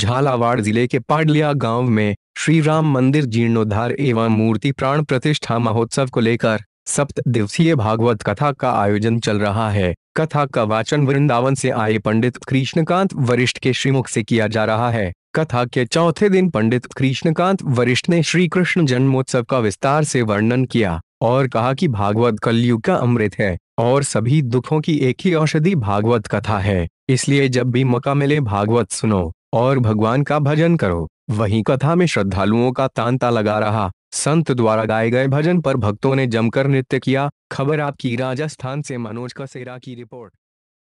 झालावाड़ जिले के पाडलिया गांव में श्री राम मंदिर जीर्णोद्धार एवं मूर्ति प्राण प्रतिष्ठा महोत्सव को लेकर सप्त दिवसीय भागवत कथा का आयोजन चल रहा है कथा का वाचन वृंदावन से आए पंडित कृष्णकांत वरिष्ठ के श्रीमुख से किया जा रहा है कथा के चौथे दिन पंडित कृष्णकांत वरिष्ठ ने श्री कृष्ण जन्मोत्सव का विस्तार से वर्णन किया और कहा कि भागवत कलयुग का अमृत है और सभी दुखों की एक ही औषधि भागवत कथा है इसलिए जब भी मौका मिले भागवत सुनो और भगवान का भजन करो वहीं कथा में श्रद्धालुओं का तांता लगा रहा संत द्वारा गाए गए भजन पर भक्तों ने जमकर नृत्य किया खबर आपकी राजस्थान से मनोज कसेरा की रिपोर्ट